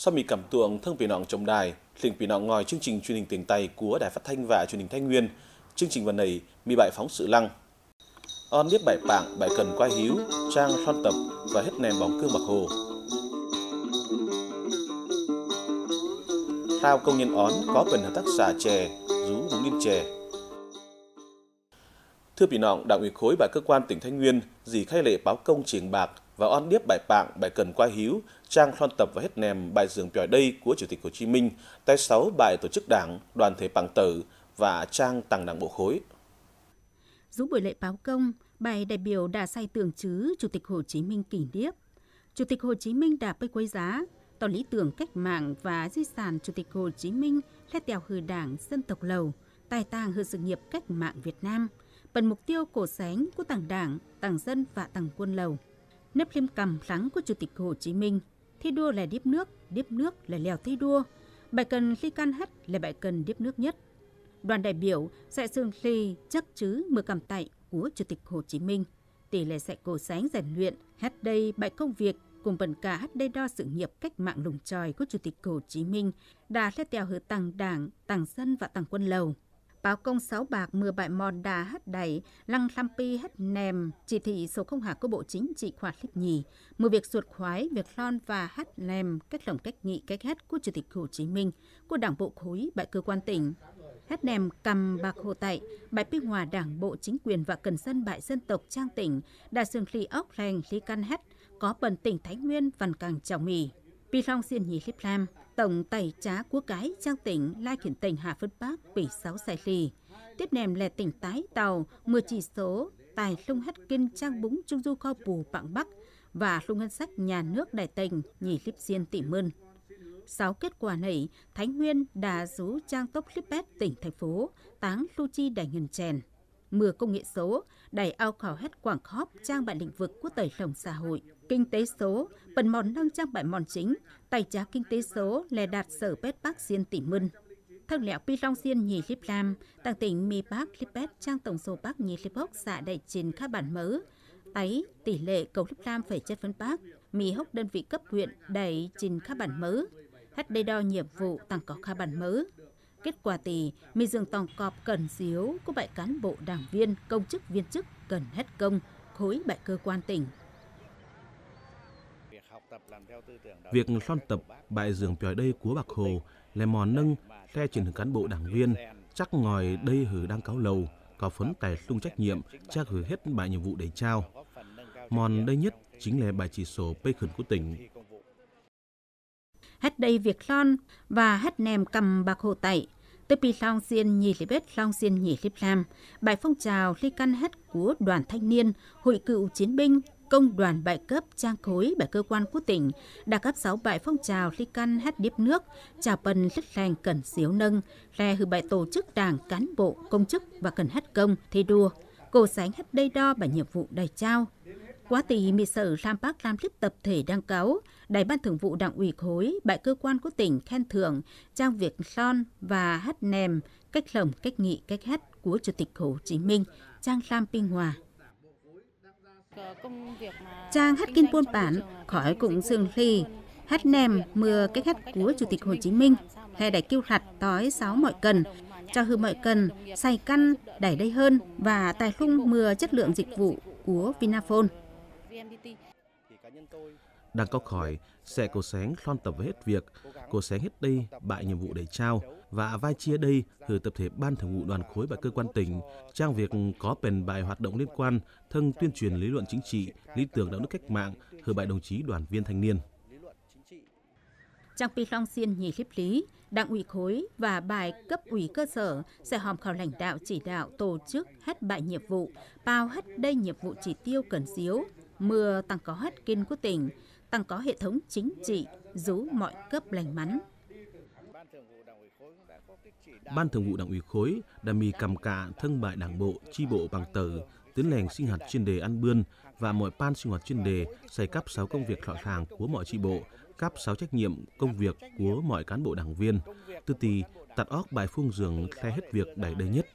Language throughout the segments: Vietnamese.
Sau mì cảm tượng thân bị nọng trồng đài, lĩnh bị nọng ngòi chương trình truyền hình tiền Tây của Đài Phát Thanh và Truyền hình thanh Nguyên. Chương trình trình วัน này mì bài phóng sự lăng. On biết bài bảng, bài cần quay hiếu, trang son tập và hết nèm bóng cương bạc hồ. thao công nhân ón có phần hợp tác xã chè, rú húng liên chè. Thưa bị nọng, Đảng ủy khối và cơ quan tỉnh thanh Nguyên dì khai lệ báo công triển bạc và on điếp bài Pạng, bài Cần Qua Hiếu, trang loan tập và hết nèm bài giường Pòi Đây của Chủ tịch Hồ Chí Minh, tay sáu bài Tổ chức Đảng, Đoàn thể Pàng Tử và trang Tàng Đảng Bộ Khối. Dũ buổi lễ báo công, bài đại biểu Đà Say Tưởng Chứ, Chủ tịch Hồ Chí Minh kỷ điếp. Chủ tịch Hồ Chí Minh đã bơi quấy giá, tỏ lý tưởng cách mạng và di sản Chủ tịch Hồ Chí Minh lét tèo hừ đảng dân tộc lầu, tài tàng hư sự nghiệp cách mạng Việt Nam, phần mục tiêu cổ sánh của tàng đảng, tàng dân và tàng quân lầu – nếp liêm cằm sáng của Chủ tịch Hồ Chí Minh. Thi đua là điếp nước, điếp nước là lèo thi đua. Bài cần Ly Can hết là bài cần điếp nước nhất. Đoàn đại biểu sẽ xương Ly chắc chứ mưa cầm tay của Chủ tịch Hồ Chí Minh. Tỷ lệ sẽ cổ sáng rèn luyện, hết đây bài công việc cùng vần cả hết đây đo sự nghiệp cách mạng lùng tròi của Chủ tịch Hồ Chí Minh đã lét tèo hứa tăng đảng, tăng dân và tăng quân lầu báo công sáu bạc mưa bại mòn đà hết đầy, lăng lam pi hết nèm, chỉ thị số không hạ của Bộ Chính trị khoa lít nhì, mưa việc ruột khoái, việc lon và hát nèm, cách lồng cách nghị cách hết của Chủ tịch Hồ Chí Minh, của Đảng Bộ Khối bại cơ quan tỉnh. Hát nèm cầm bạc hồ tại, bại bích hòa Đảng Bộ Chính quyền và Cần dân bại dân tộc trang tỉnh, đà sương ly ốc rèn ly căn hết, có bần tỉnh Thái Nguyên, văn càng trào mì. Pi Long Diện Nhì Hiếp Lam, Tổng tài Trá Quốc Cái Trang Tỉnh Lai Khiển Tỉnh Hà Phất Bắc Bỉ Sáu Sai Lì. Tiếp nèm lè tỉnh Tái Tàu, Mưa Chỉ Số, Tài Lung Hất Kinh Trang Búng Trung Du Kho Bù Bạng Bắc và Lung Ngân Sách Nhà Nước Đại Tỉnh Nhì Hiếp xuyên tỉ Mơn. Sáu kết quả này, thánh Nguyên đã rú trang tốc clip bét tỉnh thành phố, táng lưu chi đại ngân chèn. Mưa công nghệ số, đẩy ao khảo hết quảng khóp trang bản lĩnh vực của tẩy lồng xã hội kinh tế số, phần mòn nâng trang bài mòn chính, tài trá kinh tế số lè đạt sở bét bác diên tỉ mân. Thân lẹo pi long diên nhì líp lam, tàng tỉnh mi bác líp bét trang tổng số bác nhì líp hốc xạ đại trình các bản mớ. Ấy, tỷ lệ cầu líp lam phải chất vấn bác, mi hốc đơn vị cấp huyện đẩy trình các bản mớ. hết đây đo nhiệm vụ tăng có kha bản mớ. Kết quả tỷ, mi dường tòng cọp cần xíu của bại cán bộ đảng viên, công chức viên chức cần hết công, khối bại cơ quan tỉnh. Việc soạn tập bài dường tròi đây của Bạc Hồ là mòn nâng xe truyền hình cán bộ đảng viên chắc ngòi đây hử đang cáo lầu có phấn tài sung trách nhiệm chắc hử hết bài nhiệm vụ để trao mòn đây nhất chính là bài chỉ số pây khẩn của tỉnh hết đây việc lon và hết nèm cầm bạc hồ tẩy tới pi long xiên nhì lý bếp long xiên nhì lý lam bài phong trào ly căn hết của đoàn thanh niên hội cựu chiến binh công đoàn bài cấp trang khối bài cơ quan của tỉnh đã cấp 6 bài phong trào ly căn hát điệp nước, chào bần lít lành cần xíu nâng, re hư bài tổ chức đảng, cán bộ, công chức và cần hát công, thi đua, cổ sánh hát đây đo bài nhiệm vụ đầy trao. Quá tỷ mi sở làm bác làm Lít tập thể đăng cáo, Đại ban thường vụ Đảng ủy khối, bại cơ quan của tỉnh khen thưởng, trang việc son và hát nèm, cách lồng, cách nghị, cách hát của Chủ tịch Hồ Chí Minh, trang Lam Pinh Hòa Trang hát kinh buôn bản, khỏi cũng sương ly, hát nèm mưa cái hát của Chủ tịch Hồ Chí Minh, hay đẩy kiêu hạt tói sáu mọi cần, cho hư mọi cần, say căn, đẩy đây hơn và tài khung mưa chất lượng dịch vụ của Vinaphone. Đang có khỏi, sẽ cố sáng loan tập với hết việc, cố sáng hết đi, bại nhiệm vụ để trao, và vai chia đây từ tập thể Ban Thường vụ Đoàn khối và cơ quan tỉnh trang việc có bền bài hoạt động liên quan thân tuyên truyền lý luận chính trị, lý tưởng đạo đức cách mạng từ bài đồng chí đoàn viên thanh niên. Trang Pi Long Xiên Nhì xếp Lý, Đảng ủy khối và bài cấp ủy cơ sở sẽ họp khảo lãnh đạo chỉ đạo tổ chức hết bại nhiệm vụ, bao hết đây nhiệm vụ chỉ tiêu cần xíu mưa tăng có hết kiên của tỉnh, tăng có hệ thống chính trị, rú mọi cấp lành mắn. Ban thường vụ Đảng ủy khối đã mì cầm cạ thân bại đảng bộ, chi bộ bằng tờ tiến lành sinh hoạt chuyên đề ăn bươn và mọi ban sinh hoạt chuyên đề xây cắp 6 công việc loại hàng của mọi chi bộ, cắp 6 trách nhiệm công việc của mọi cán bộ đảng viên. Tư tì, tạt óc bài phương giường khai hết việc đầy đầy nhất.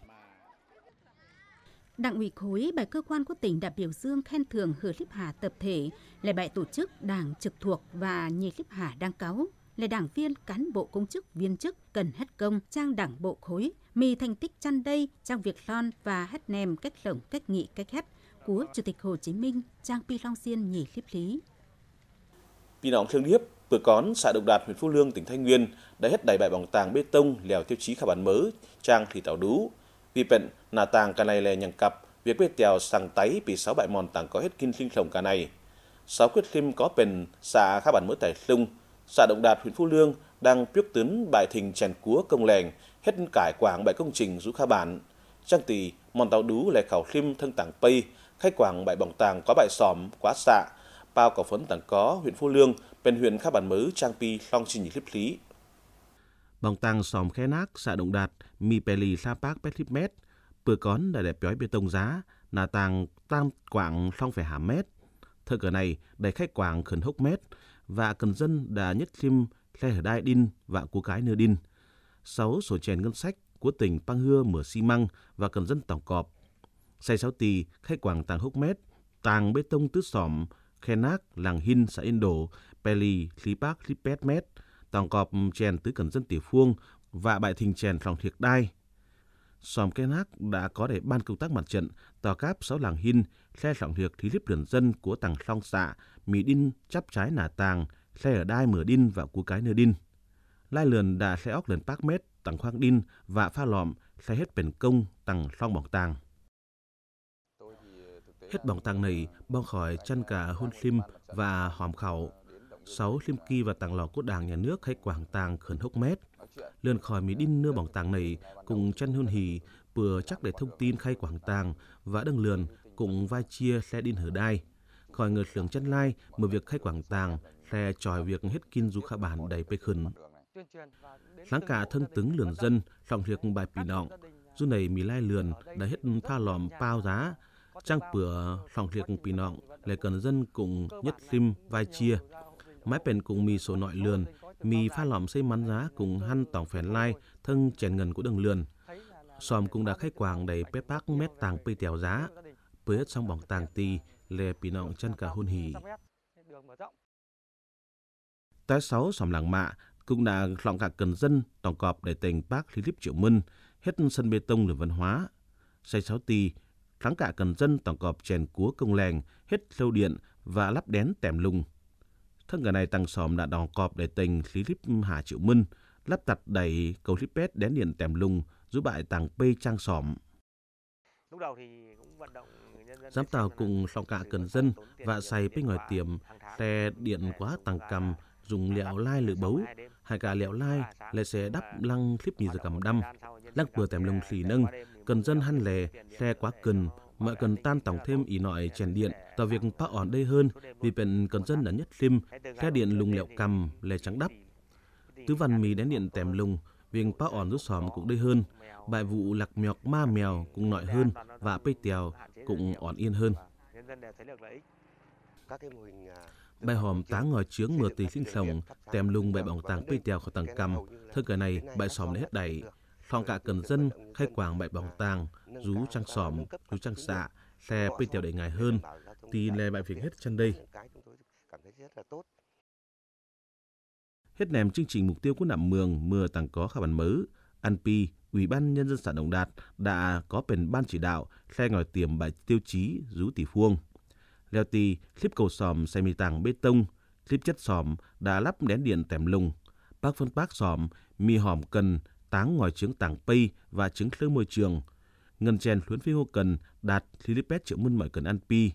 Đảng ủy khối bài cơ quan của tỉnh đã biểu dương khen thưởng Hứa Líp Hà tập thể, lại bài tổ chức đảng trực thuộc và nhi Líp Hà đăng cáo là đảng viên, cán bộ công chức, viên chức cần hết công, trang đảng bộ khối, mì thành tích chăn đây, trang việc lon và hết nèm cách lồng cách nghị cách hết của Chủ tịch Hồ Chí Minh, trang Pi Long Diên nhì liếp lý. Pi nóng Khương Điếp, vừa cón xã Độc Đạt, huyện Phú Lương, tỉnh thanh Nguyên đã hết đẩy bài bằng tàng bê tông lèo tiêu chí khả bản mới, trang thì tàu đú. Vì bệnh, nà tàng cả này lè nhằng cặp, việc bê tèo sàng táy vì sáu bại mòn tàng có hết kinh sinh sống cả này. Sáu quyết lim có bền xã khá bản mới tài lung, xã Động Đạt, huyện Phú Lương đang quyết tiến bài thình chèn cúa công lèng, hết cải quảng bãi công trình rũ kha bản. Trang tỷ, mòn tàu đú lè khảo khim thân tảng pây, khai quảng bãi bỏng tàng có bãi xòm, quá xạ, bao cỏ phấn tảng có, huyện Phú Lương, bên huyện kha bản mới trang pi long trình clip lý. Bỏng tàng xòm khe nác, xã Động Đạt, mi peli sa bác pet hip mét, bừa cón là đẹp chói bê tông giá, nà tàng tam quảng long phải hàm mét. Thơ cờ này đầy khách quảng khẩn hốc mét, và cần dân đã nhất thêm khe hở đai đin và cố cái nơ đin. Sáu sổ chèn ngân sách của tỉnh Pang Hưa mở xi măng và cần dân tổng cọp. xây sáu tì khai quảng tàng hốc mét, tàng bê tông tứ xỏm, khe nác, làng hin xã yên đổ, peli, lý bác, lý pét mét, tàng cọp chèn tứ cần dân tiểu phương và bại thình chèn lòng thiệt đai. Xòm khe nác đã có để ban công tác mặt trận, tòa cáp sáu làng hin, xe sọng hiệc thì giúp đường dân của tàng song xạ, mì đin chắp trái nà tàng, xe ở đai mở đin và cú cái nơ đin. Lai lườn đã xe óc lần park mét, tàng khoang đin và pha lòm, xe hết bền công, tàng song bỏng tàng. Hết bỏng tàng này, bong khỏi chân cả hôn sim và hòm khẩu. Sáu sim kỳ và tàng lò của đảng nhà nước hay quảng tàng khẩn hốc mét. Lườn khỏi mì đin nưa bỏng tàng này cùng chân hôn hì, vừa chắc để thông tin khai quảng tàng và đăng lườn cùng vai chia xe đin hở đai. Khỏi người sưởng chân lai mở việc khai quảng tàng xe tròi việc hết kinh du khá bản đầy bê khẩn. Sáng cả thân tướng lườn dân, sòng việc bài pì nọng, du này mì lai lườn đã hết tha lòm bao giá, trang bửa sòng việc pì nọng lại cần dân cùng nhất sim vai chia. Mái bền cùng mì sổ nội lườn, mì pha lòm xây mắn giá cùng hăn tổng phèn lai, thân chèn ngần của đường lườn. Xòm cũng đã khai quảng đầy bếp bác mét tàng pê tèo giá, với hết trong bóng tàng tì lè pì nọng chân cả hôn hì. Tái sáu xóm làng mạ cũng đã lọng cả cần dân tổng cọp để tỉnh bác lý líp triệu mân hết sân bê tông nền văn hóa. Xây sáu tì thắng cả cần dân tổng cọp chèn cúa công làng hết lâu điện và lắp đén tèm lùng. Thân cả này tăng sòm đã đòn cọp để tình lý líp hà triệu mân lắp đặt đầy cầu líp pét đén điện tèm lùng giúp bại tàng pê trang sòm. Lúc đầu thì cũng vận động Giám tàu cùng song cạ cần dân và xài bên ngoài tiệm xe điện quá tàng cầm dùng lẹo lai lự bấu hai cả lẹo lai lệ xe đắp lăng clip nhìn giờ cầm đâm lăng vừa tèm lông xì nâng cần dân hăn lè xe quá cần mà cần tan tổng thêm ý nội chèn điện tạo việc pa ổn đây hơn vì bệnh cần dân đã nhất phim xe điện lùng lẹo cầm lè trắng đắp tứ văn mì đến điện tèm lùng Viên pa ổn rút xóm cũng đây hơn, bại vụ lạc mèo ma mèo cũng nội hơn và pây tèo cũng ổn yên hơn. Bài hòm tá ngòi chướng mưa tì sinh sồng, tèm lung bài bóng tàng pây tèo khỏi tàng cầm, thơ cả này bài xóm lấy hết đẩy. Phòng cả cần dân, khai quảng bài bóng tàng, rú trang xóm, rú trang xạ, xe pây tèo đầy ngài hơn, tì lè bài phiền hết chân đây. Cảm thấy rất là tốt. Hết nèm chương trình mục tiêu của nạm mường mưa tăng có khả bản mứ, ăn pi, Ủy ban Nhân dân xã Đồng Đạt đã có bền ban chỉ đạo khai ngòi tiềm bài tiêu chí rú tỷ phuông. Leo ti clip cầu sòm xe mì tàng bê tông, clip chất sòm đã lắp đèn điện tèm lùng. Bác phân bác sòm, mì hòm cần, táng ngòi trứng tàng pây và trứng khơi môi trường. Ngân chèn luyến phi hô cần đạt clip triệu mân mọi cần ăn pi.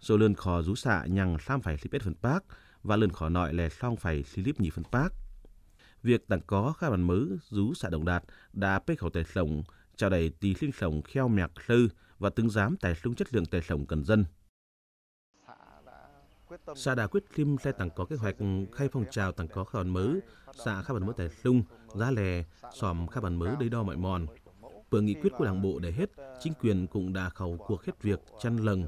Rồi lươn khò rú xạ nhằng tham phải clip phân bác, và lần khỏi nội lè song phải xí líp nhì phân bác. Việc tặng có khai bản mới rú xã đồng đạt đã bê khẩu tài sổng, chào đầy tì sinh sổng kheo mạc sư và tương giám tài sung chất lượng tài sổng cần dân. Xã đã quyết tâm sẽ tặng có kế hoạch khai phong trào tặng có khai bản mới xã khai bản mới tài sung, giá lè, xòm khai bản mới đầy đo mọi mòn. Vừa nghị quyết của đảng bộ để hết, chính quyền cũng đã khẩu cuộc hết việc chăn lần,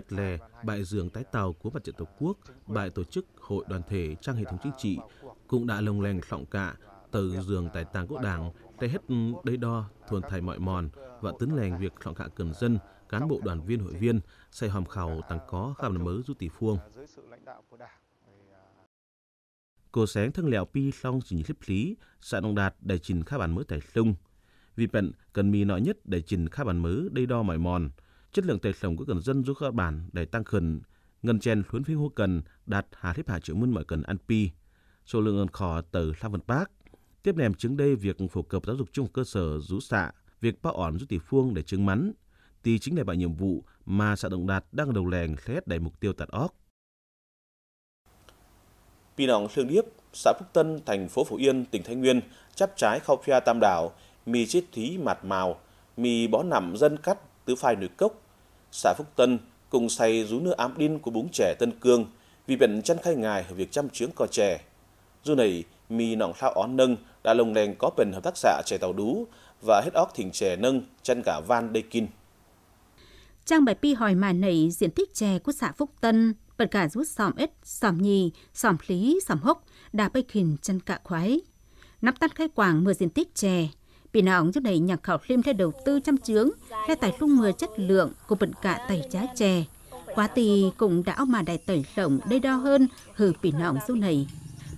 Kết lè, bại giường tái tàu của mặt trận Tổ quốc, bại tổ chức hội đoàn thể trang hệ thống chính trị cũng đã lồng lèn lọng cạ từ giường tài tàng của đảng tay hết đầy đo thuần thầy mọi mòn và tấn lèn việc lọng cạ cần dân cán bộ đoàn viên hội viên xây hòm khảo tăng có khám mớ du tỷ phương cô sáng thân lèo pi song chỉ xếp lý xã đồng đạt để trình khá bản mới tài lung vì bệnh cần mì nọ nhất để trình khá bản mới đây đo mỏi mòn chất lượng đời sống của gần dân giúp các bản để tăng khẩn ngân chen huấn phí hô cần đạt hà thiếp hạ triệu môn mọi cần ăn pi số lượng ngân khò từ la vân bác tiếp nèm chứng đây việc phổ cập giáo dục trung cơ sở rú xạ việc bao ổn rút tỷ phương để chứng mắn thì chính là bài nhiệm vụ mà xã Đồng Đạt đang đầu lèn xét để mục tiêu tạt óc. pi nòng Sương Điếp, xã Phúc Tân, thành phố phổ Yên, tỉnh Thái Nguyên, chắp trái khao phia tam đảo, mì chết thí mạt màu, mì bó nằm dân cắt Tứ Phai Núi Cốc, xã Phúc Tân cùng say rú nước ám đinh của búng trẻ Tân Cương vì bệnh chăn khai ngài ở việc chăm chướng cò trẻ. Dù này, mi nọng thao ón nâng đã lồng đèn có bền hợp tác xã trẻ tàu đú và hết óc thỉnh trẻ nâng chăn cả van đê kin. Trang bài pi hỏi mà nảy diện tích chè của xã Phúc Tân, bật cả rút sòm ít, sòm nhì, sòm lý, sòm hốc, đà bây khỉn chân cạ khoái. Nắp tắt khai quảng 10 diện tích chè, Bị nọng giúp đẩy nhạc khảo thêm theo đầu tư chăm chướng, theo tài lung mưa chất lượng của bệnh cả tẩy trá chè. Quá tì cũng đã mà đại tẩy lộng đây đo hơn hừ bị nọng du này.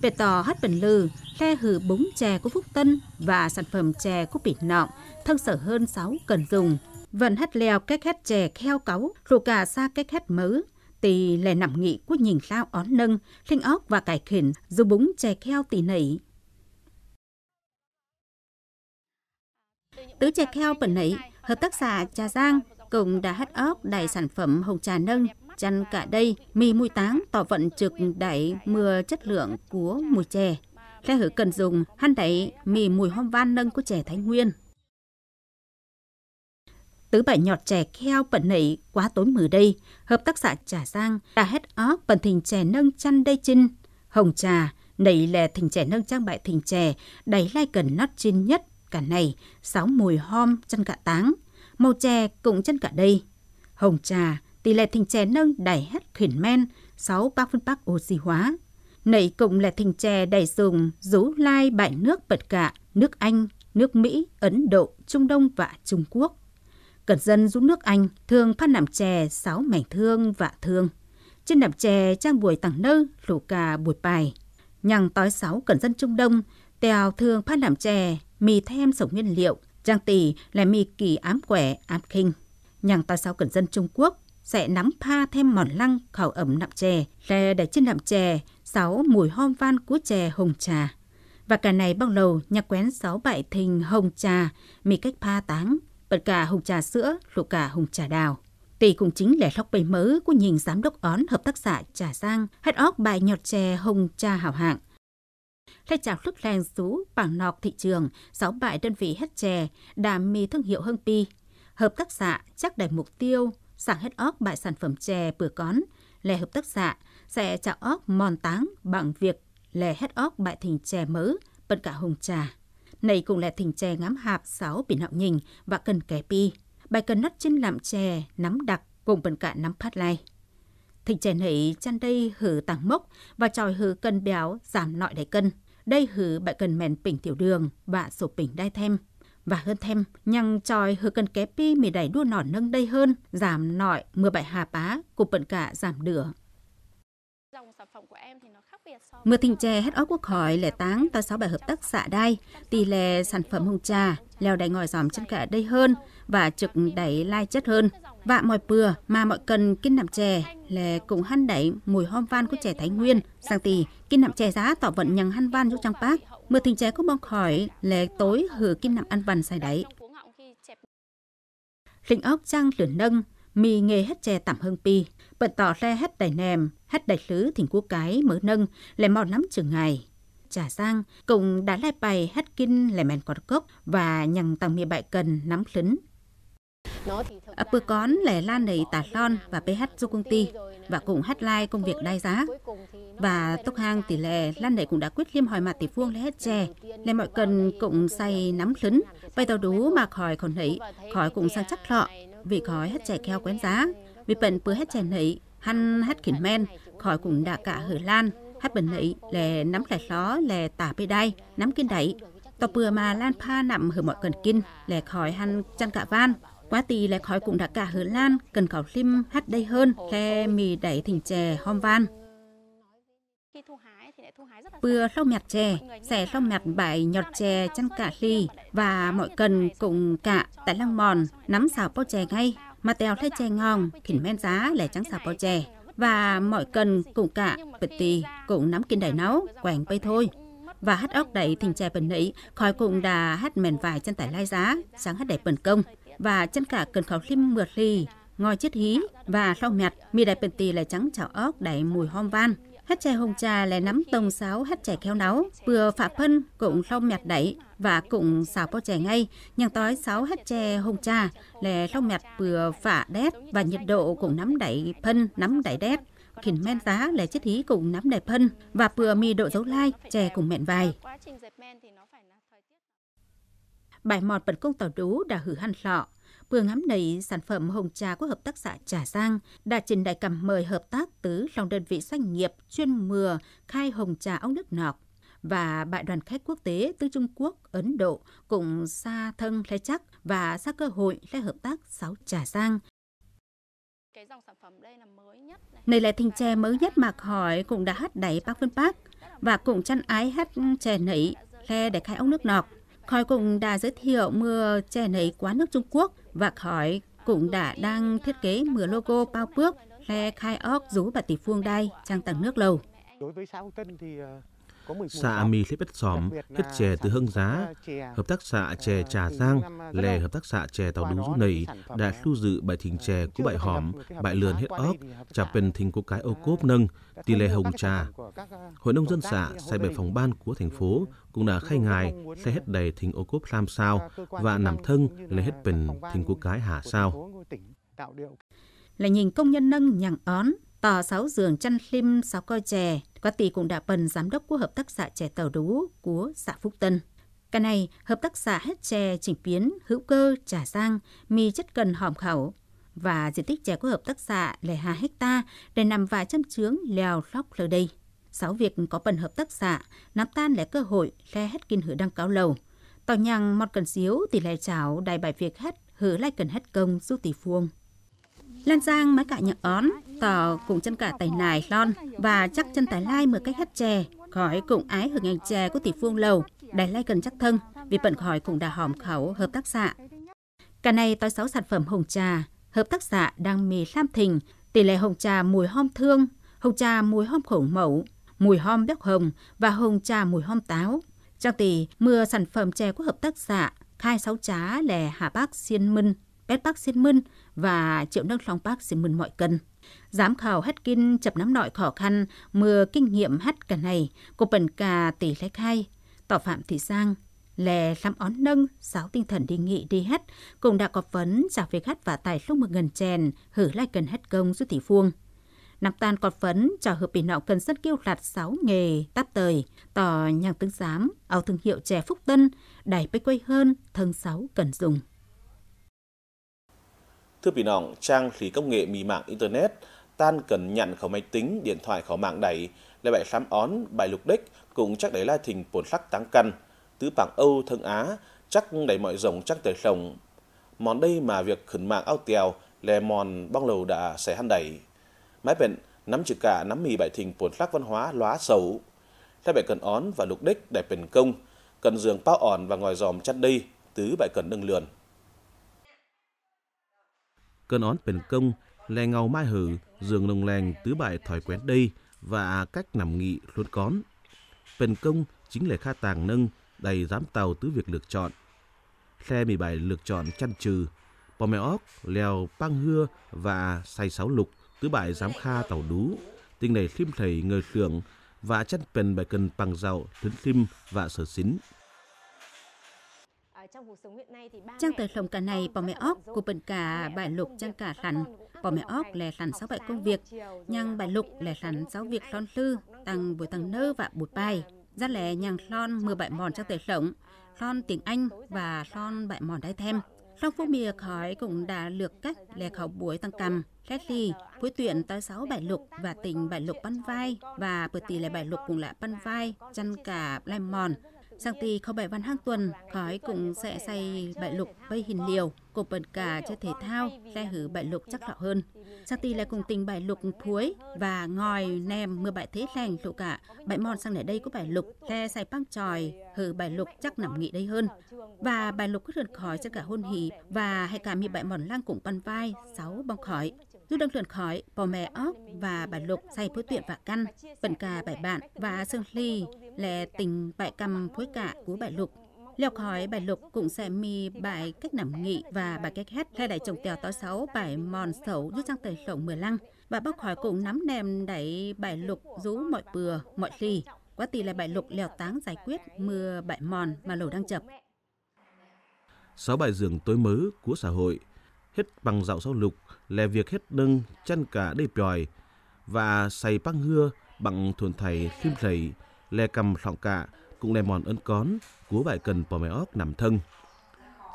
Về tỏ hết bình lư, khe hừ búng chè của Phúc Tân và sản phẩm chè của bị nọng thân sở hơn 6 cần dùng. Vẫn hết leo cách hết chè kheo cáu, rù cả xa cách hết mứ, tì lè nằm nghị của nhìn sao ón nâng, linh óc và cải khỉn dù búng chè kheo tì nảy. Tứ chè kheo phần ấy, hợp tác xã Trà Giang cũng đã hất óc đại sản phẩm hồng trà nâng, chăn cả đây, mì mùi táng tỏ vận trực đại mưa chất lượng của mùi chè. Lê hữu cần dùng hăn đẩy mì mùi hôm van nâng của chè Thái Nguyên. Tứ bảy nhọt chè kheo bận nảy quá tối mừ đây, hợp tác xã Trà Giang đã hết óc bần thình chè nâng chăn đây chinh. Hồng trà, nảy lè thình chè nâng trang bại thình chè, đẩy lai cần nót trên nhất cả này, sáu mùi hom chân cả táng, màu chè cũng chân cả đây. Hồng trà, tỷ lệ thình chè nâng đẩy hết khuyển men, sáu bác phân bác oxy hóa. Nảy cũng là thình chè đẩy dùng rú lai bại nước bật cả, nước Anh, nước Mỹ, Ấn Độ, Trung Đông và Trung Quốc. Cẩn dân giúp nước Anh thường phát nằm chè sáu mảnh thương và thương. Trên nằm chè trang buổi tặng nơ, lũ cà buổi bài. Nhằng tói sáu cẩn dân Trung Đông Tèo thường phát làm chè, mì thêm sổng nguyên liệu, trang tỷ là mì kỳ ám quẻ, ám kinh Nhàng ta sao cần dân Trung Quốc sẽ nắm pha thêm mòn lăng khảo ẩm nạm chè, là để trên nạm chè, sáu mùi hôm van của chè hồng trà. Và cả này bao lầu nhà quén sáu bại thình hồng trà, mì cách pha táng, bật cả hồng trà sữa, lụ cả hồng trà đào. Tỷ cũng chính là lóc bầy mớ của nhìn giám đốc ón hợp tác xã Trà Giang, hết óc bài nhọt chè hồng trà hảo hạng, Lai chào lúc lèn rú, bảng nọc thị trường, sáu bại đơn vị hết chè, đàm mì thương hiệu Hưng Pi. Hợp tác xã chắc đạt mục tiêu, sản hết óc bại sản phẩm chè bừa cón. Lè hợp tác xã sẽ chào óc mòn táng bằng việc lè hết óc bại thỉnh chè mỡ bận cả hùng trà. Này cũng là thỉnh chè ngắm hạp sáu bị họng nhìn và cần kẻ pi. Bài cần nắt trên làm chè, nắm đặc cùng bận cả nắm phát lai. Thịnh chè này chăn đây hử tàng mốc và tròi hử cân béo giảm nội đại cân đây hử bại cần mèn bình tiểu đường và sổ bình đai thêm. Và hơn thêm, nhằng tròi hư cần kép pi mì đẩy đua nỏ nâng đây hơn, giảm nội mưa bại hà bá, cục bận cả giảm đửa. Mưa thịnh chè hết óc quốc hỏi lẻ táng ta sáu bài hợp tác xã đai, tỷ lệ sản phẩm hồng trà, leo đẩy ngòi giòm chân cả đây hơn và trực đẩy lai chất hơn. Và mọi bừa mà mọi cần kinh nằm chè là cũng hăn đẩy mùi hôm van của chè Thái Nguyên. Sang tì, kinh nằm chè giá tỏ vận nhằng hăn van giúp trang bác. Mưa tình chè có bong khỏi là tối hử kinh nằm ăn vằn xài đáy. Linh ốc trăng lửa nâng, mì nghề hết chè tạm hương pi. Bận tỏ le hết đẩy nèm, hết đẩy lứ thỉnh cú cái mở nâng, lè mò nắm chừng ngày. Trà Giang cùng đã lại bày hết kinh lè mèn cọt cốc và nhằng tăng mì bại cần nắm lính Upper Con lẻ lan đầy tả lon và PH do công ty và cũng hát lai công việc đai giá. Và tốc hang tỷ lệ lan đầy cũng đã quyết liêm hỏi mặt tỷ vuông lấy hết chè. Lẽ mọi cần cũng say nắm lấn, bay tàu đú mà khỏi còn nấy, khỏi cũng sang chắc lọ, vì khỏi hết chè keo quén giá. Vì bận bữa hết chè nấy, hăn hát khỉn men, khỏi cũng đã cả hở lan. Hát bẩn nấy, lè nắm lẻ ló, lè tả bê đai, nắm kiên đẩy. Tòa bừa mà lan pha nằm hở mọi cần kinh, lè khỏi hăn chăn cả van quá tì lại khói cũng đã cả hứa lan cần khảo lim hát đây hơn khe mì đẩy thỉnh chè hom van bừa sau mẹt chè xẻ sau mẹt bảy nhọt chè chăn cả ly và mọi cần cũng cả tại lăng mòn nắm xào bao chè ngay mà tèo thay chè ngon khỉn men giá lại trắng xào bao chè và mọi cần cũng cả bật tì cũng nắm kinh đẩy nấu quảng bay thôi và hát ốc đẩy thình chè bẩn nĩ khói cũng đã hát mền vài chân tải lai giá sáng hát đẩy bẩn công và chân cả cần khảo lim mượt lì, ngòi chết hí và rau mẹt, mì đại bền tì là trắng chảo óc đầy mùi hom van. hết chè hồng trà là nắm tông sáo hết chè khéo nấu vừa phạ phân cũng rau mẹt đẩy và cũng xào bao chè ngay. Nhàng tối sáo hết chè hồng trà là rau mẹt vừa phạ đét và nhiệt độ cũng nắm đẩy phân nắm đẩy đét khỉn men giá là chiết hí cùng nắm đẹp phân và vừa mì độ dấu lai chè cùng mẹn vài bài mọt bật công tàu đố đã hử hăn lọ. Bữa ngắm này, sản phẩm hồng trà của Hợp tác xã Trà Giang đã trình đại cầm mời hợp tác tứ lòng đơn vị doanh nghiệp chuyên mừa khai hồng trà ống nước nọc và bại đoàn khách quốc tế từ Trung Quốc, Ấn Độ cũng xa thân Lê Chắc và xa cơ hội Lê Hợp tác Sáu Trà Giang. Cái dòng sản phẩm đây là mới nhất. Này, này là thình tre mới nhất mà Hỏi cũng đã hát đẩy Park Vân Park và cũng chăn ái hát chè nỉ Lê để khai ống nước nọc. Khói cũng đã giới thiệu mưa che nấy quán nước Trung Quốc và khói cũng đã đang thiết kế mưa logo bao bước le khai óc rú bà tỷ phương đai trang tầng nước lầu. Đối với xã Hồng Tân thì ờ, xã mì thiết bết xóm, hết chè từ hương giá, ờ, hợp tác xã ờ, chè Trà Giang, lè hợp tác xã chè tàu đúng rút nầy, đã thu giữ bài thình ờ, chè của bài hòm, bài lườn hết ốc, chả bền thình của cái ô cốp nâng, tỷ lệ hồng trà. Hội nông dân xã xây bề phòng ban của thành phố ừ, cũng đã khai ngài sẽ hết đầy thình ô cốp làm sao và nằm thân lấy hết bình thình của cái hạ sao. Là nhìn công nhân nâng nhằng ón, Tò sáu giường chăn lim sáu coi chè, có tỷ cũng đã bần giám đốc của hợp tác xã chè tàu đú của xã Phúc Tân. cái này, hợp tác xã hết chè chỉnh biến, hữu cơ, trà giang, mì chất cần hòm khẩu và diện tích chè của hợp tác xã là 2 hecta để nằm vài châm trướng lèo lóc lờ đây. Sáu việc có phần hợp tác xã, nắm tan là cơ hội le hết kinh hữu đăng cáo lầu. Tỏ nhằng một cần xíu tỷ lại chảo đài bài việc hết hứa lại cần hết công du tỷ phuông. Lan Giang má cả nhạc ón, tỏ cùng chân cả tài nài lon và chắc chân tài lai mở cách hát chè, khỏi cùng ái hưởng ngành chè của tỷ phương lầu, đài lai cần chắc thân, vì bận khỏi cùng đà hòm khẩu hợp tác xã. Cả này tối sáu sản phẩm hồng trà, hợp tác xã đang mì lam thình, tỷ lệ hồng trà mùi hom thương, hồng trà mùi hom khổng mẫu, mùi hom béo hồng và hồng trà mùi hom táo. Trong tỷ mưa sản phẩm chè của hợp tác xã khai sáu trá lè Hà Bắc Xiên Minh Pet Park Sin Mun và Triệu Nâng Long Park Sin Mun mọi cân. Giám khảo hát kinh chập nắm nội khó khăn mưa kinh nghiệm hát cả này của bần cà tỷ lệ hai, tỏ phạm thị giang, lè lắm ón nâng, sáu tinh thần đi nghị đi hát, cũng đã có vấn trả việc hát và tài lúc một ngần chèn, hử lại cần hát công giúp tỷ phuông. Nằm tan cọt phấn trả hợp bị nọ cần rất kêu lạt sáu nghề táp tời, tỏ nhàng tướng giám, áo thương hiệu trẻ phúc tân, đẩy bê quay hơn, thân sáu cần dùng. Thưa bị nọng, trang lý công nghệ mì mạng Internet, tan cần nhận khẩu máy tính, điện thoại khẩu mạng đẩy, lại bài sám ón, bài lục đích, cũng chắc đấy là thình buồn sắc táng căn. Tứ bảng Âu, thân Á, chắc đẩy mọi rồng chắc tới rồng. món đây mà việc khẩn mạng ao tèo, lè mòn băng lầu đã sẽ hăn đẩy. Mái bệnh, nắm chữ cả nắm mì bài thình buồn sắc văn hóa lóa sầu. Lại bài cần ón và lục đích để bền công, cần giường bao ỏn và ngòi dòm chăn đây, tứ bài cần nâng lườn cơn ón bền công, lè ngầu mai hử, giường lồng lèng tứ bại thói quen đây và cách nằm nghị luôn cón. Bền công chính là kha tàng nâng, đầy dám tàu tứ việc lựa chọn. xe mì bài lựa chọn chăn trừ, bò mèo óc, lèo pang hưa và say sáo lục tứ bại dám kha tàu đú. Tình này khiêm thầy người khưởng và chăn bền bài cần bằng giàu, thấn khiêm và sở xính. Trang tới lồng cả này bỏ mẹ óc của bình cả bài lục trang cả sẵn, bỏ mẹ óc lè sẵn sáu bài công việc, nhang bài lục lè sẵn sáu việc son lư, tăng buổi tăng nơ và bụt bài. Ra lè nhang son mưa bại mòn trang tới sống son tiếng Anh và son bại mòn đai thêm. Trong phố mìa khói cũng đã lược cách lè khẩu buổi tăng cầm, Leslie, cuối tuyển tới sáu bài lục và tình bài lục băn vai và bữa tỷ lệ bài lục cũng là băn vai, chăn cả lai mòn, Sang tì kho bảy văn hàng tuần, khói cũng sẽ xây bại lục vây hình liều, cột bật cả chơi thể thao, xe hử bại lục chắc lọ hơn. Sang tì lại cùng tình bại lục thuối và ngòi nem mưa bại thế lành lụ cả. Bại mòn sang lại đây có bại lục, xe xây băng tròi, hử bại lục chắc nằm nghỉ đây hơn. Và bại lục cứ thường khói cho cả hôn hỉ và hay cả mi bại mòn lang cũng văn vai, sáu bong khói. Du Đông Luận Khói, Bò Mè Óc và Bà Lục say phối tuyện và căn, vận Cà Bảy Bạn và Sương Ly lè tình bại cầm phối cả của Bảy Lục. Leo khói bài lục cũng sẽ mi bài cách nằm nghị và bài cách hết thay đại chồng tèo tối sáu bài mòn sầu như trang tời lộng mười lăng và bác khỏi cũng nắm nem đẩy bài lục rú mọi bừa mọi ly quá tỷ là bài lục leo táng giải quyết mưa bại mòn mà lầu đang chập sáu bài giường tối mớ của xã hội hết bằng dạo sau lục là việc hết nâng chân cả đầy pòi và xây băng hưa bằng thuần thầy khiêm thầy lè cầm sọng cả cũng lè mòn ấn cón của bài cần bò mè óc nằm thân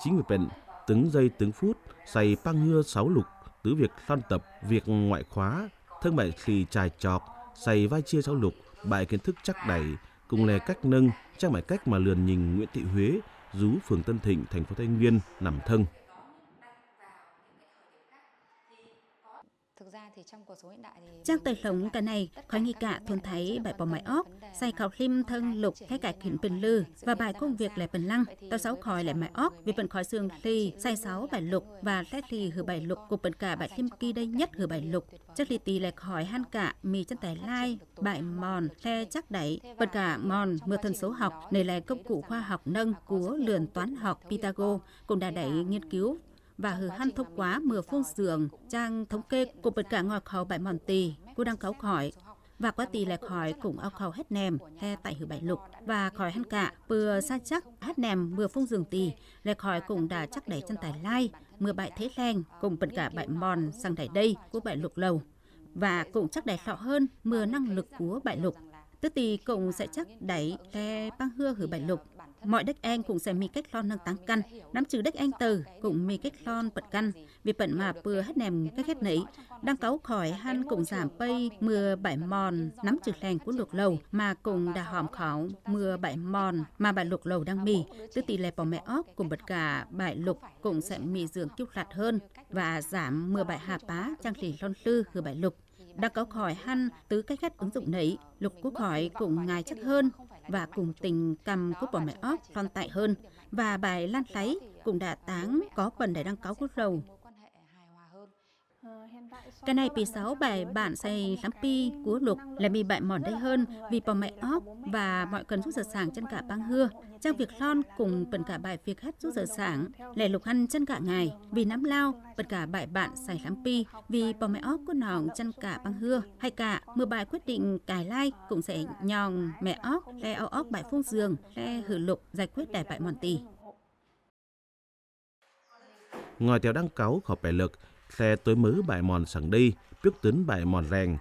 chính vì bệnh tướng giây tướng phút xây băng hưa sáu lục tứ việc son tập việc ngoại khóa thân bài xì trài chọc xây vai chia sáu lục bài kiến thức chắc đẩy cùng lè cách nâng trang bài cách mà lườn nhìn nguyễn thị huế rú phường tân thịnh thành phố thái nguyên nằm thân thực ra thì trong cuộc sống hiện đại, Trang tài lộng cả này khói nghi cả thôn thấy bài bỏ mái óc, sai khảo lim thân lục thay cả khiến bình lư và bài công việc lại bình lăng, tao sáu khói lại mái óc vì bình khói xương thì sai sáu bài lục và lét thì hử bài lục của bình cả bài lim kỳ đây nhất hử bài lục. Chắc ly tì lại khỏi han cả mì chân tài lai, bài mòn, le chắc đẩy, bình cả mòn mưa thân số học này là công cụ khoa học nâng của lườn toán học Pythagoras cũng đã đẩy nghiên cứu và hử hăn thông quá mưa phun sường trang thống kê của bật cả ngọt khẩu bại mòn tì cô đang cáo khỏi và qua tì lại khỏi cùng ao khẩu hết nèm he tại hử bại lục và khỏi hăn cả vừa xa chắc hết nèm mưa phun giường tì lại khỏi cùng đã chắc đẩy chân tài lai mưa bại thế leng cùng bật cả bại mòn sang đẩy đây của bại lục lầu và cũng chắc đẩy lọ hơn mưa năng lực của bại lục tức tì cũng sẽ chắc đẩy le băng hưa hử bại lục mọi đất en cũng sẽ mi cách lon nâng tăng căn, nắm chữ đất en từ cũng mi cách lon bật căn, vì bận mà vừa hết nèm các hết nấy. Đang cấu khỏi han cũng giảm bay mưa bãi mòn, nắm chữ lèn của luộc lầu mà cũng đã hòm khảo mưa bãi mòn mà bạn luộc lầu đang mì, tư tỷ lệ bỏ mẹ óc cùng bật cả bại lục cũng sẽ mì dường kiêu lạt hơn và giảm mưa bại hạ pá trang lì lon lư hư bại lục đã có khỏi hăn tứ cách khách ứng dụng nấy lục quốc khỏi cũng ngài chắc hơn và cùng tình cầm của bà mẹ óc con tại hơn và bài lan lấy cũng đã táng có quần để đăng cáo cốt rầu Ờ, cái này pì sáu bài bản say lắm pi cú lục là bị bại mòn đây hơn vì bò mẹ óc và mọi cần rút giờ sáng chân cả băng hưa. trong việc lon cùng phần cả bài việc hết rút giờ sáng lẻ lục ăn chân cả ngày vì nắm lao phần cả bài bạn say lắm pi vì bò mẹ óc của nòng chân cả băng hưa hay cả mưa bài quyết định cài lai cũng sẽ nhòng mẹ óc lẻ ao óc bài phương giường lẻ hử lục giải quyết đại bại mòn tỷ. Ngồi theo đăng cáo khỏi bài lực Xe tối mứ bại mòn sẵn đi, biết tính bại mòn rèn.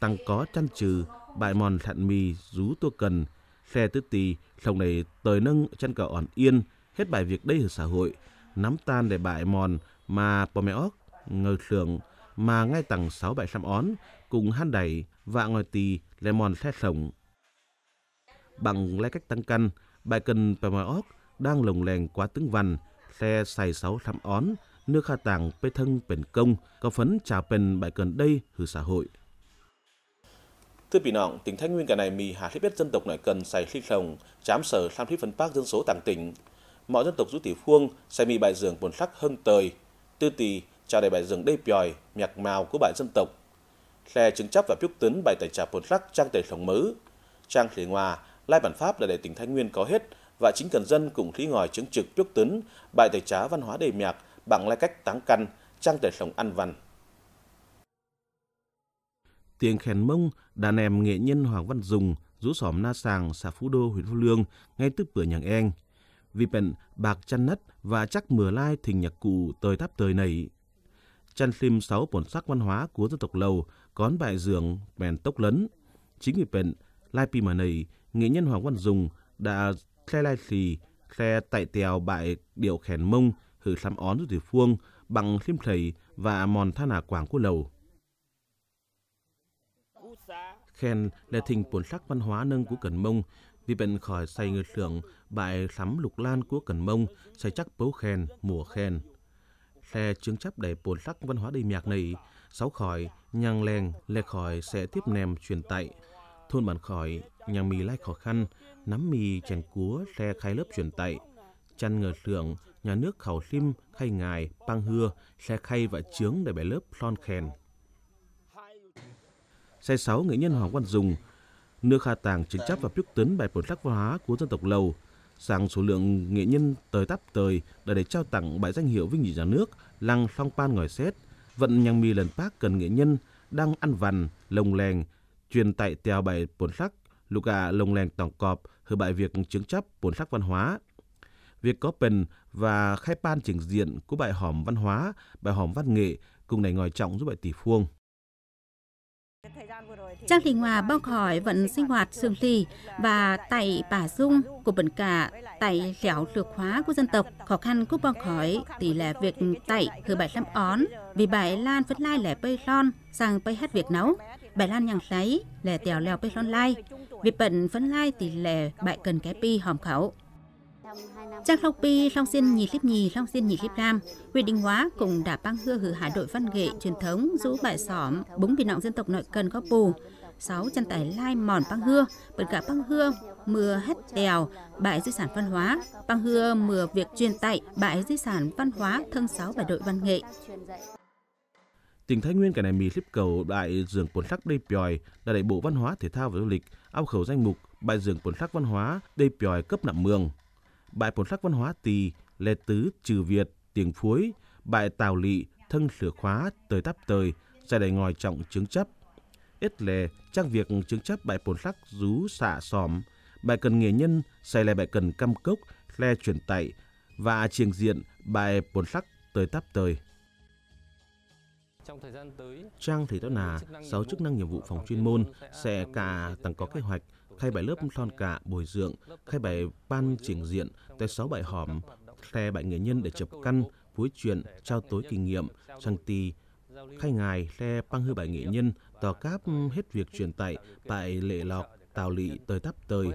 Tăng có chăn trừ, bại mòn thạn mì, rú tua cần. Xe tứ tì, sông này tời nâng chăn cờ ổn yên, hết bài việc đây ở xã hội. Nắm tan để bại mòn mà bò mẹ óc, ngờ sưởng mà ngay tầng sáu bại xăm ón, cùng han đẩy, vạ ngoài tì, lè mòn xe sổng. Bằng lai cách tăng căn, bại cần bò mẹ óc đang lồng lèn quá tướng văn, xe xài sáu xăm ón, nước kha tàng bê thân bền công, có phấn trà bền bại cần đây hư xã hội. Tư bị nọng, tỉnh Thái Nguyên cả này mì hà thiết biết dân tộc nội cần xài khi sồng, chám sở tham thiết phân bác dân số tàng tỉnh. Mọi dân tộc rút tỷ phuông, xài mì bài dường buồn sắc hơn tời, tư tì, trà đầy bài dường đây pòi, nhạc màu của bài dân tộc. Xe chứng chấp và piúc tấn bài tài trà buồn sắc trang tài rồng mứ. Trang khỉ ngoà, lai bản pháp là để tỉnh Thái Nguyên có hết, và chính cần dân cùng khí ngòi chứng trực piúc tấn bài tài trá văn hóa đầy nhạc bằng lai cách tán canh trang đời sống ăn văn. Tiếng khèn mông, đàn em nghệ nhân Hoàng Văn Dùng, rú xóm Na Sàng, xã Phú Đô, huyện Phú Lương, ngay tức bữa nhàng en Vì bệnh bạc chăn nắt và chắc mửa lai thình nhạc cụ tới tháp tới này. Chăn phim sáu bản sắc văn hóa của dân tộc Lầu, có bài dường, bèn tốc lấn. Chính vì bệnh, lai pi mà này, nghệ nhân Hoàng Văn Dùng đã khe lai xì, khe tại tèo bại điệu khèn mông, hử xăm ón rút từ phuông bằng xiêm thầy và mòn tha nà quảng của lầu. Khen là thình bổn sắc văn hóa nâng của Cần Mông, vì bệnh khỏi say người sưởng bại sắm lục lan của Cần Mông, say chắc bấu khen, mùa khen. Xe chứng chấp đầy bổn sắc văn hóa đầy miạc này, sáu khỏi, nhang lèng, lè khỏi sẽ tiếp nèm truyền tại. Thôn bản khỏi, nhang mì lai khó khăn, nắm mì chèn cúa, xe khai lớp truyền tại. Chăn ngờ sưởng, nhà nước khảo lim khay ngài pang hưa xe khay và chướng để bẻ lớp plon khen xe sáu nghệ nhân hoàng văn dùng nước kha tàng chiến chấp và piúc tấn bài bột sắc văn hóa của dân tộc lầu sang số lượng nghệ nhân tới tắp tới đã để trao tặng bài danh hiệu vinh dự nhà nước lăng phong pan ngòi xét vận nhang mi lần bác cần nghệ nhân đang ăn vằn lồng lèng truyền tại tèo bài bột sắc lục gà lồng lèng tổng cọp hư bại việc chứng chấp bổn sắc văn hóa Việc có Pen và khai ban trình diện của bài hòm văn hóa, bài hòm văn nghệ cùng này ngòi trọng giúp bài tỷ phuông. Trang Thị Hòa bao khỏi vận sinh hoạt sương tỳ và tại bà dung của bệnh cả tại lẻo lược hóa của dân tộc khó khăn của bao khỏi tỷ là việc tại thứ bảy năm ón vì bài lan vẫn lai lẻ bơi lon sang bơi hết việc nấu bài lan nhằng lấy lẻ tèo leo bơi lon lai vì bận vẫn lai tỷ lẻ bại cần cái pi hòm khẩu Trang Long Pi, Long Xin Nhì Khíp Nhì, Long Xin Nhì Khíp Lam, huyện Đình Hóa cùng đã băng hưa hử hải đội văn nghệ truyền thống rũ bại xóm búng biển nọng dân tộc nội cần có bù. Sáu chân tải lai mòn băng hưa, bật cả băng hưa, mưa hết đèo, bãi di sản văn hóa, băng hưa mưa việc truyền tại, bãi di sản văn hóa thân sáu bài đội văn nghệ. Tỉnh Thái Nguyên cái này mì xếp cầu đại dường quần sắc đê pòi là đại bộ văn hóa thể thao và du lịch ao khẩu danh mục bài dường quần sắc văn hóa đê pòi cấp nạm mường bại bổn sắc văn hóa tỳ, lê tứ, trừ Việt, tiếng phối bại tào lị, thân sửa khóa, tới tắp tời, giải đại ngòi trọng chứng chấp. Ít lề, trang việc chứng chấp bại bổn sắc rú xạ xòm, bài cần nghề nhân, xây lại bài cần cam cốc, le chuyển tẩy, và triền diện bài bổn sắc tới tắp tời. Trong thời gian tới, Trang Thủy Tốt Nà, sáu chức năng nhiệm vụ phòng chuyên môn sẽ cả tăng có kế hoạch khai bài lớp thon cạ bồi dưỡng, khai bài ban trình diện, tay sáu bài hòm, khe bài nghệ nhân để chập căn, phối chuyện, trao tối kinh nghiệm, trang tì, khai ngài, khe băng hư bài nghệ nhân, tò cáp hết việc truyền tại, tại lệ lọc, tào lị tới tắp tới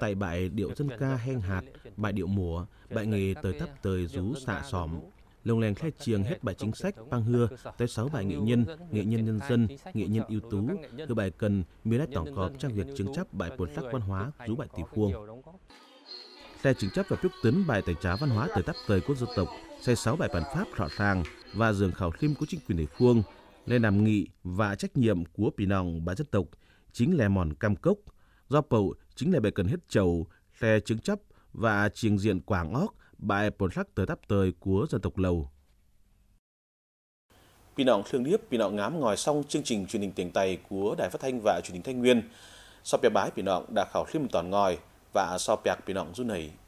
tại bại điệu dân ca hen hạt bại điệu mùa bại nghề tới tắp tới rú xạ xòm lồng lèn khai trường hết bài chính sách băng Hưa tới sáu bài nghệ nhân, nghệ nhân nhân dân, nghệ nhân ưu tú, từ bài cần, mười lát tổng cọp trang việc chứng chấp bài bột sắc văn hóa, rú bài tỷ phuông. Xe chứng chấp và trúc tấn bài tài trá văn hóa tới tắp tới quốc dân tộc, xe sáu bài bản pháp rõ ràng và dường khảo liêm của chính quyền địa phương, lên làm nghị và trách nhiệm của pì nòng bà dân tộc, chính là mòn cam cốc, do bầu chính là bài cần hết chầu, xe chứng chấp và trường diện quảng óc bài bổn sắc tới đáp tời của dân tộc Lầu. Pì nọng thương điếp, pì nọng ngám ngòi xong chương trình truyền hình tiền tài của Đài Phát Thanh và Truyền hình Thanh Nguyên. Sau bia bái pì nọng đã khảo thêm toàn ngòi và sau bạc pì nọng run này